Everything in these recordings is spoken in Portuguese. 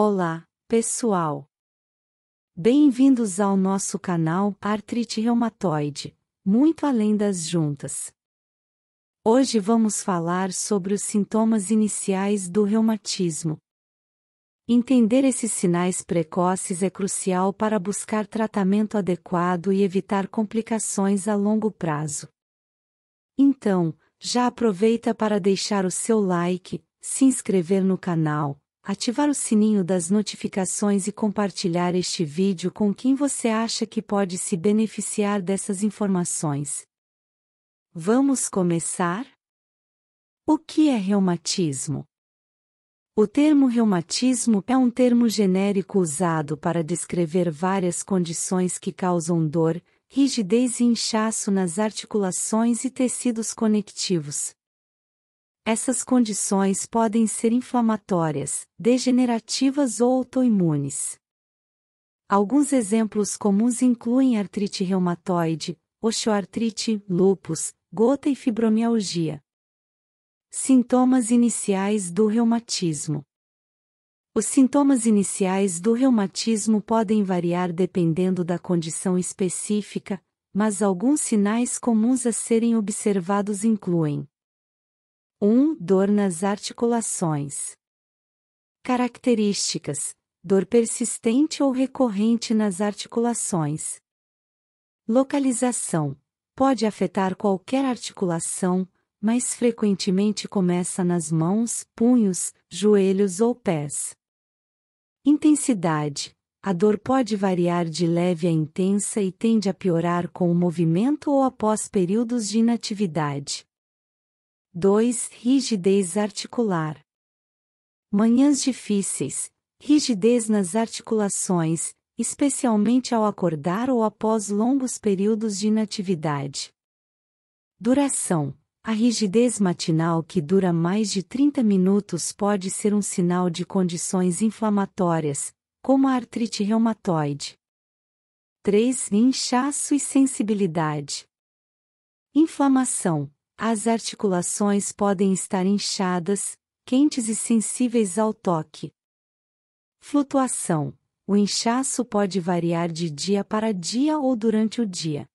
Olá, pessoal! Bem-vindos ao nosso canal Artrite Reumatoide, muito além das juntas. Hoje vamos falar sobre os sintomas iniciais do reumatismo. Entender esses sinais precoces é crucial para buscar tratamento adequado e evitar complicações a longo prazo. Então, já aproveita para deixar o seu like, se inscrever no canal ativar o sininho das notificações e compartilhar este vídeo com quem você acha que pode se beneficiar dessas informações. Vamos começar? O que é reumatismo? O termo reumatismo é um termo genérico usado para descrever várias condições que causam dor, rigidez e inchaço nas articulações e tecidos conectivos, essas condições podem ser inflamatórias, degenerativas ou autoimunes. Alguns exemplos comuns incluem artrite reumatoide, osteoartrite, lúpus, gota e fibromialgia. Sintomas iniciais do reumatismo. Os sintomas iniciais do reumatismo podem variar dependendo da condição específica, mas alguns sinais comuns a serem observados incluem 1. Dor nas articulações. Características: dor persistente ou recorrente nas articulações. Localização: pode afetar qualquer articulação, mas frequentemente começa nas mãos, punhos, joelhos ou pés. Intensidade: a dor pode variar de leve a intensa e tende a piorar com o movimento ou após períodos de inatividade. 2. Rigidez articular. Manhãs difíceis, rigidez nas articulações, especialmente ao acordar ou após longos períodos de inatividade. Duração: A rigidez matinal que dura mais de 30 minutos pode ser um sinal de condições inflamatórias, como a artrite reumatoide. 3. Inchaço e sensibilidade. Inflamação: as articulações podem estar inchadas, quentes e sensíveis ao toque. Flutuação: o inchaço pode variar de dia para dia ou durante o dia.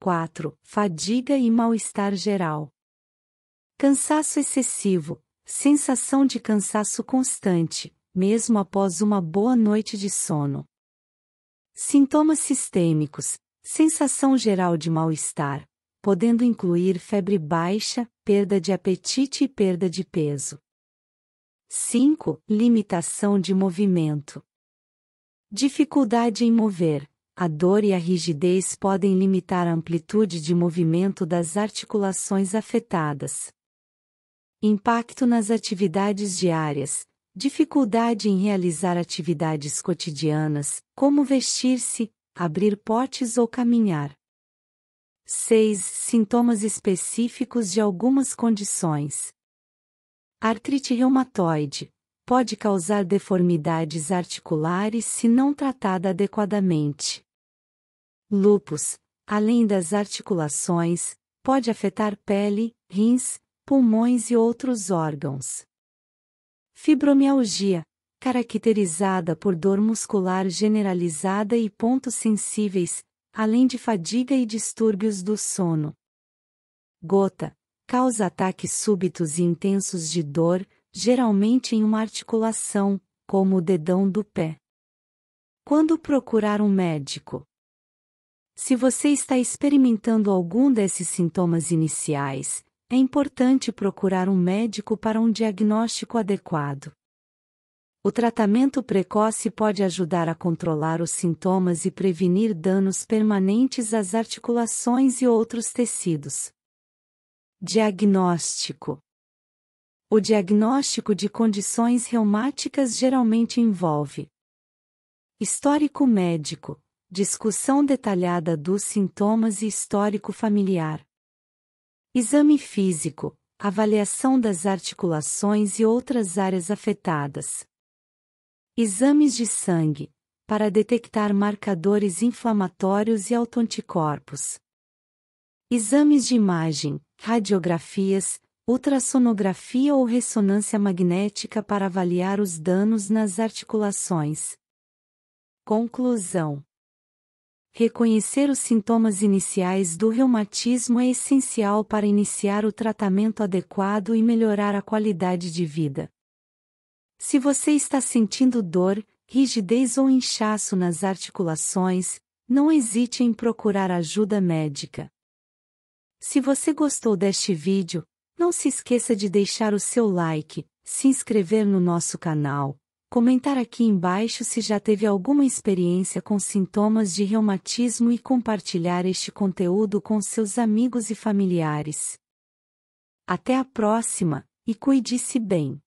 4. Fadiga e mal-estar geral. Cansaço excessivo, sensação de cansaço constante, mesmo após uma boa noite de sono. Sintomas sistêmicos: sensação geral de mal-estar, podendo incluir febre baixa, perda de apetite e perda de peso. 5. Limitação de movimento. Dificuldade em mover. A dor e a rigidez podem limitar a amplitude de movimento das articulações afetadas. Impacto nas atividades diárias. Dificuldade em realizar atividades cotidianas, como vestir-se, abrir potes ou caminhar. 6. Sintomas específicos de algumas condições. Artrite reumatoide pode causar deformidades articulares se não tratada adequadamente. Lupus, além das articulações, pode afetar pele, rins, pulmões e outros órgãos. Fibromialgia, caracterizada por dor muscular generalizada e pontos sensíveis, além de fadiga e distúrbios do sono. Gota causa ataques súbitos e intensos de dor, geralmente em uma articulação, como o dedão do pé. Quando procurar um médico? Se você está experimentando algum desses sintomas iniciais, é importante procurar um médico para um diagnóstico adequado. O tratamento precoce pode ajudar a controlar os sintomas e prevenir danos permanentes às articulações e outros tecidos. Diagnóstico: O diagnóstico de condições reumáticas geralmente envolve histórico médico, discussão detalhada dos sintomas e histórico familiar, exame físico, avaliação das articulações e outras áreas afetadas Exames de sangue para detectar marcadores inflamatórios e autoanticorpos. Exames de imagem, radiografias, ultrassonografia ou ressonância magnética para avaliar os danos nas articulações. Conclusão: Reconhecer os sintomas iniciais do reumatismo é essencial para iniciar o tratamento adequado e melhorar a qualidade de vida. Se você está sentindo dor, rigidez ou inchaço nas articulações, não hesite em procurar ajuda médica. Se você gostou deste vídeo, não se esqueça de deixar o seu like, se inscrever no nosso canal, comentar aqui embaixo se já teve alguma experiência com sintomas de reumatismo e compartilhar este conteúdo com seus amigos e familiares. Até a próxima, e cuide-se bem!